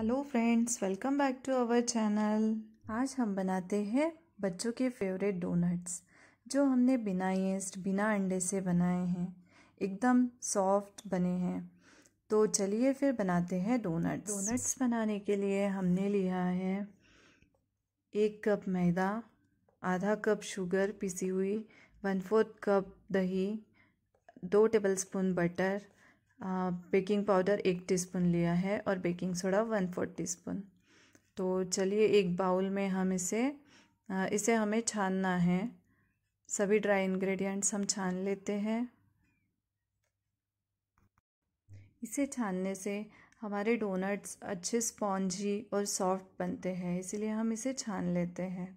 hello friends welcome back to our channel आज हम बनाते हैं बच्चों के फेवरेट डोनट्स जो हमने बिना येस्ट बिना अंडे से बनाए हैं एकदम सॉफ्ट बने हैं तो चलिए फिर बनाते हैं डोनट्स डोनट्स बनाने के लिए हमने लिया है एक कप मैदा आधा कप शुगर पिसी हुई वन फोर्थ कप दही दो टेबलस्पून बटर बेकिंग पाउडर एक टीस्पून लिया है और baking soda one fourth teaspoon तो चलिए एक बाउल में हम इसे इसे हमें छानना है सभी ड्राई इंग्रेडिएंट्स हम छान लेते हैं इसे छानने से हमारे डोनट्स अच्छे स्पॉन्जी और सॉफ्ट बनते हैं इसलिए हम इसे छान लेते हैं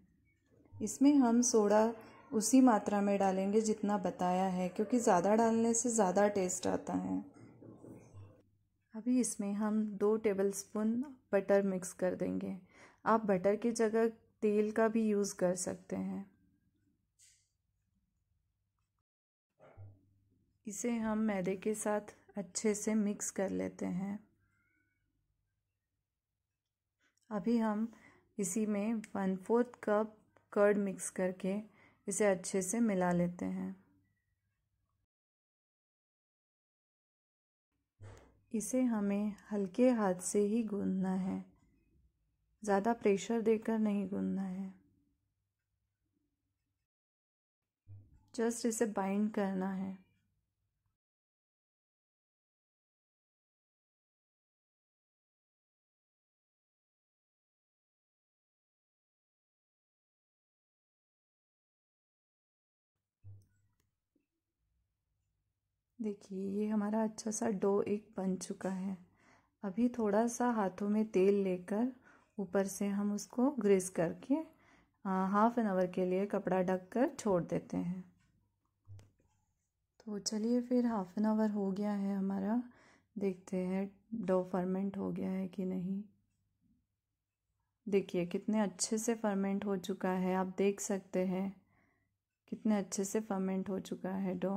इसमें हम सोडा उसी मात्रा में डालेंगे जितना बताया है क्योंकि ज़्यादा डालने से ज़्यादा टेस्ट आता है अभी इसमें हम दो टेबलस्पून बटर मिक्स कर देंगे आप बटर की जगह तेल का भी यूज़ कर सकते हैं इसे हम मैदे के साथ अच्छे से मिक्स कर लेते हैं अभी हम इसी में one fourth cup curd mix करके इसे अच्छे से मिला लेते हैं इसे हमें हल्के हाथ से ही गूंदना है ज़्यादा प्रेशर देकर नहीं गूंदना है जस्ट इसे बाइंड करना है देखिए ये हमारा अच्छा सा डो एक बन चुका है अभी थोड़ा सा हाथों में तेल लेकर ऊपर से हम उसको ग्रेस करके हाफ एन आवर के लिए कपड़ा ढक कर छोड़ देते हैं तो चलिए फिर हाफ एन आवर हो गया है हमारा देखते हैं डो फर्मेंट हो गया है कि नहीं देखिए कितने अच्छे से फर्मेंट हो चुका है आप देख सकते हैं कितने अच्छे से फर्मेंट हो चुका है डो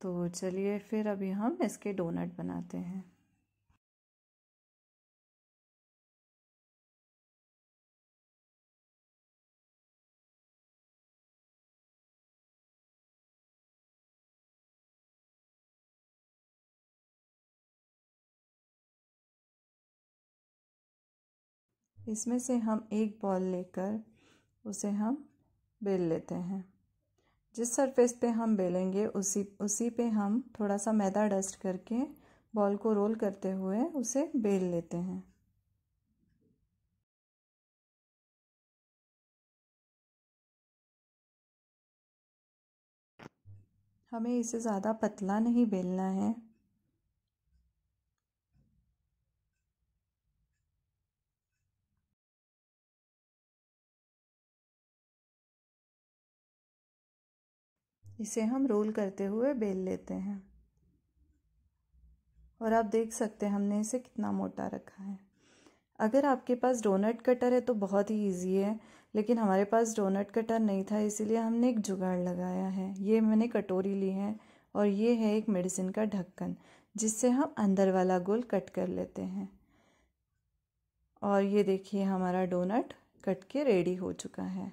तो चलिए फिर अभी हम इसके डोनट बनाते हैं इसमें से हम एक बॉल लेकर उसे हम बेल लेते हैं जिस सरफेस पे हम बेलेंगे उसी उसी पे हम थोड़ा सा मैदा डस्ट करके बॉल को रोल करते हुए उसे बेल लेते हैं हमें इसे ज़्यादा पतला नहीं बेलना है इसे हम रोल करते हुए बेल लेते हैं और आप देख सकते हैं हमने इसे कितना मोटा रखा है अगर आपके पास डोनट कटर है तो बहुत ही इजी है लेकिन हमारे पास डोनट कटर नहीं था इसीलिए हमने एक जुगाड़ लगाया है ये मैंने कटोरी ली है और ये है एक मेडिसिन का ढक्कन जिससे हम अंदर वाला गोल कट कर लेते हैं और ये देखिए हमारा डोनट कट के रेडी हो चुका है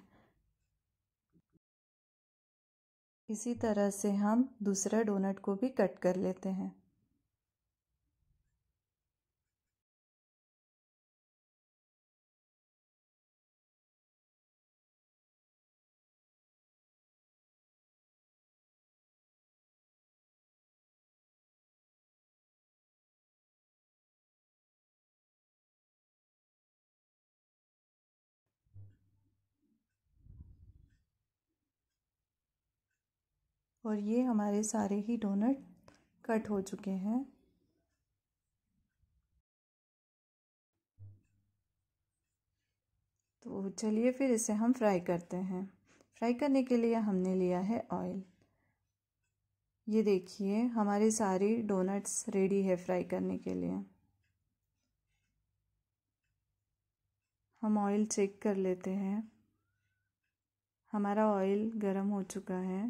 इसी तरह से हम दूसरा डोनट को भी कट कर लेते हैं और ये हमारे सारे ही डोनट कट हो चुके हैं तो चलिए फिर इसे हम फ्राई करते हैं फ्राई करने के लिए हमने लिया है ऑयल ये देखिए हमारे सारे डोनट्स रेडी है फ्राई करने के लिए हम ऑयल चेक कर लेते हैं हमारा ऑयल गरम हो चुका है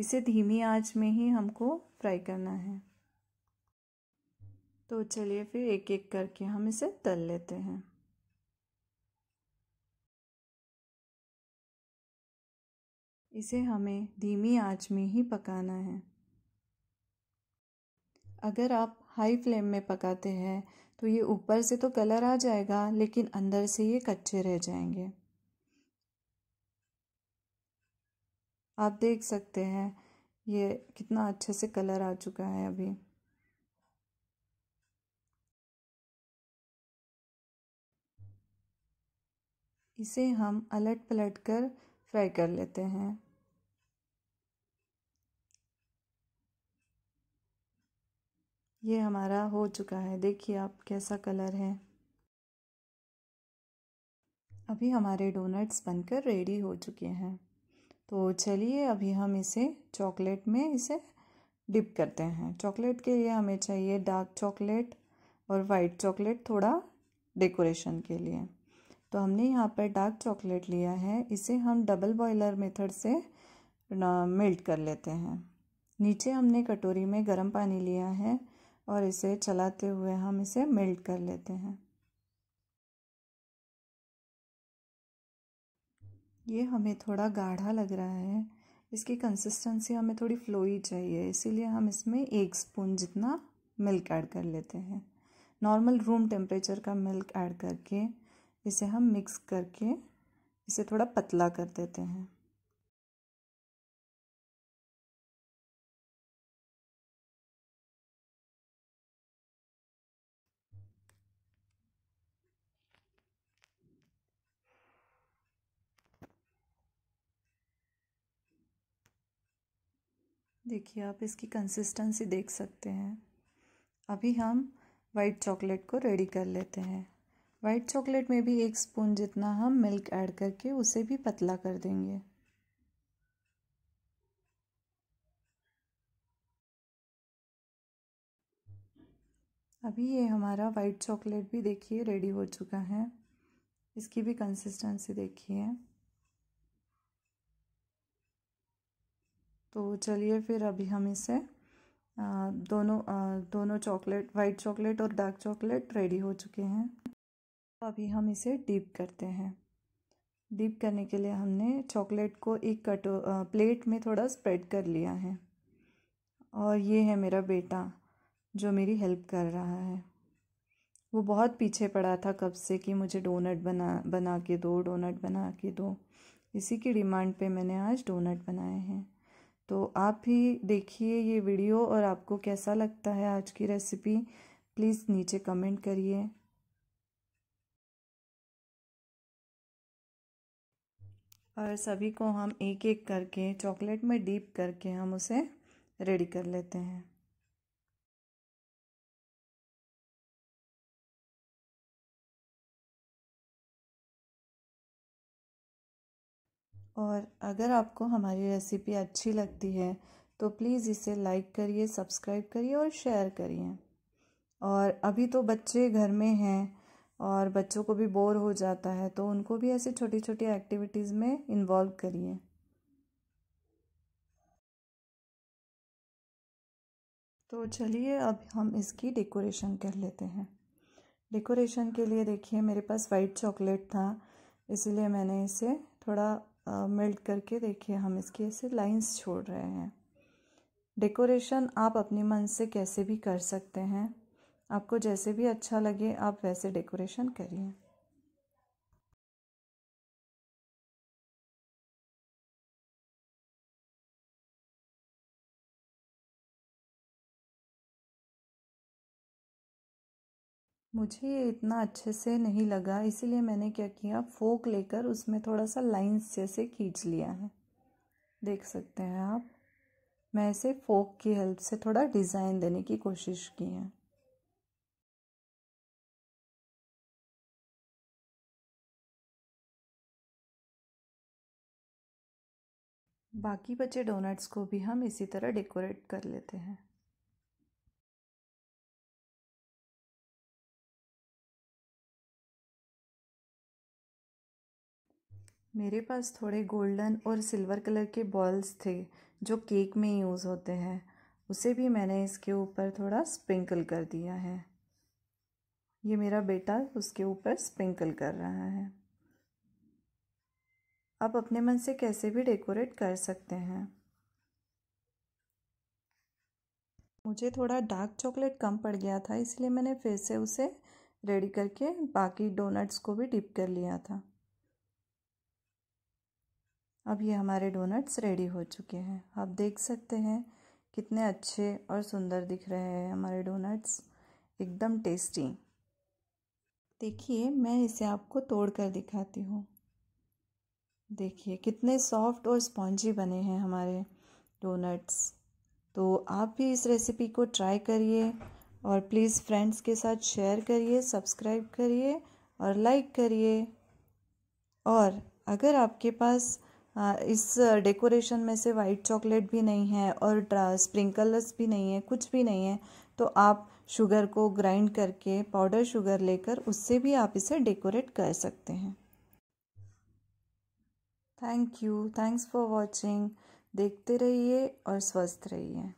इसे धीमी आंच में ही हमको फ्राई करना है तो चलिए फिर एक एक करके हम इसे तल लेते हैं इसे हमें धीमी आंच में ही पकाना है अगर आप हाई फ्लेम में पकाते हैं तो ये ऊपर से तो कलर आ जाएगा लेकिन अंदर से ये कच्चे रह जाएंगे आप देख सकते हैं ये कितना अच्छे से कलर आ चुका है अभी इसे हम अलट पलट कर फ्राई कर लेते हैं ये हमारा हो चुका है देखिए आप कैसा कलर है अभी हमारे डोनट्स बनकर रेडी हो चुके हैं तो चलिए अभी हम इसे चॉकलेट में इसे डिप करते हैं चॉकलेट के लिए हमें चाहिए डार्क चॉकलेट और वाइट चॉकलेट थोड़ा डेकोरेशन के लिए तो हमने यहाँ पर डार्क चॉकलेट लिया है इसे हम डबल बॉयलर मेथड से मेल्ट कर लेते हैं नीचे हमने कटोरी में गर्म पानी लिया है और इसे चलाते हुए हम इसे मेल्ट कर लेते हैं ये हमें थोड़ा गाढ़ा लग रहा है इसकी कंसिस्टेंसी हमें थोड़ी फ्लोई चाहिए इसीलिए हम इसमें एक स्पून जितना मिल्क ऐड कर लेते हैं नॉर्मल रूम टेम्परेचर का मिल्क ऐड करके इसे हम मिक्स करके इसे थोड़ा पतला कर देते हैं देखिए आप इसकी कंसिस्टेंसी देख सकते हैं अभी हम वाइट चॉकलेट को रेडी कर लेते हैं वाइट चॉकलेट में भी एक स्पून जितना हम मिल्क ऐड करके उसे भी पतला कर देंगे अभी ये हमारा वाइट चॉकलेट भी देखिए रेडी हो चुका है इसकी भी कंसिस्टेंसी देखिए तो चलिए फिर अभी हम इसे दोनों दोनों चॉकलेट वाइट चॉकलेट और डार्क चॉकलेट रेडी हो चुके हैं तो अभी हम इसे डीप करते हैं डीप करने के लिए हमने चॉकलेट को एक कटो प्लेट में थोड़ा स्प्रेड कर लिया है और ये है मेरा बेटा जो मेरी हेल्प कर रहा है वो बहुत पीछे पड़ा था कब से कि मुझे डोनट बना बना के दो डोनट बना के दो इसी की डिमांड पे मैंने आज डोनट बनाए हैं तो आप भी देखिए ये वीडियो और आपको कैसा लगता है आज की रेसिपी प्लीज़ नीचे कमेंट करिए और सभी को हम एक एक करके चॉकलेट में डीप करके हम उसे रेडी कर लेते हैं और अगर आपको हमारी रेसिपी अच्छी लगती है तो प्लीज़ इसे लाइक करिए सब्सक्राइब करिए और शेयर करिए और अभी तो बच्चे घर में हैं और बच्चों को भी बोर हो जाता है तो उनको भी ऐसी छोटी छोटी एक्टिविटीज़ में इन्वॉल्व करिए तो चलिए अब हम इसकी डेकोरेशन कर लेते हैं डेकोरेशन के लिए देखिए मेरे पास वाइट चॉकलेट था इसीलिए मैंने इसे थोड़ा मेल्ट करके देखिए हम इसकी ऐसे लाइंस छोड़ रहे हैं डेकोरेशन आप अपने मन से कैसे भी कर सकते हैं आपको जैसे भी अच्छा लगे आप वैसे डेकोरेशन करिए मुझे ये इतना अच्छे से नहीं लगा इसीलिए मैंने क्या किया फोक लेकर उसमें थोड़ा सा लाइंस जैसे खींच लिया है देख सकते हैं आप मैं इसे फोक की हेल्प से थोड़ा डिज़ाइन देने की कोशिश की है बाकी बचे डोनट्स को भी हम इसी तरह डेकोरेट कर लेते हैं मेरे पास थोड़े गोल्डन और सिल्वर कलर के बॉल्स थे जो केक में यूज़ होते हैं उसे भी मैंने इसके ऊपर थोड़ा स्प्रिंकल कर दिया है ये मेरा बेटा उसके ऊपर स्प्रिंकल कर रहा है आप अपने मन से कैसे भी डेकोरेट कर सकते हैं मुझे थोड़ा डार्क चॉकलेट कम पड़ गया था इसलिए मैंने फिर से उसे रेडी करके बाकी डोनट्स को भी डिप कर लिया था अब ये हमारे डोनट्स रेडी हो चुके हैं आप देख सकते हैं कितने अच्छे और सुंदर दिख रहे हैं हमारे डोनट्स एकदम टेस्टी देखिए मैं इसे आपको तोड़ कर दिखाती हूँ देखिए कितने सॉफ्ट और स्पॉन्जी बने हैं हमारे डोनट्स तो आप भी इस रेसिपी को ट्राई करिए और प्लीज़ फ्रेंड्स के साथ शेयर करिए सब्सक्राइब करिए और लाइक करिए और अगर आपके पास इस डेकोरेशन में से वाइट चॉकलेट भी नहीं है और स्प्रिंकलर्स भी नहीं है कुछ भी नहीं है तो आप शुगर को ग्राइंड करके पाउडर शुगर लेकर उससे भी आप इसे डेकोरेट कर सकते हैं thank you thanks for watching देखते रहिए और स्वस्थ रहिए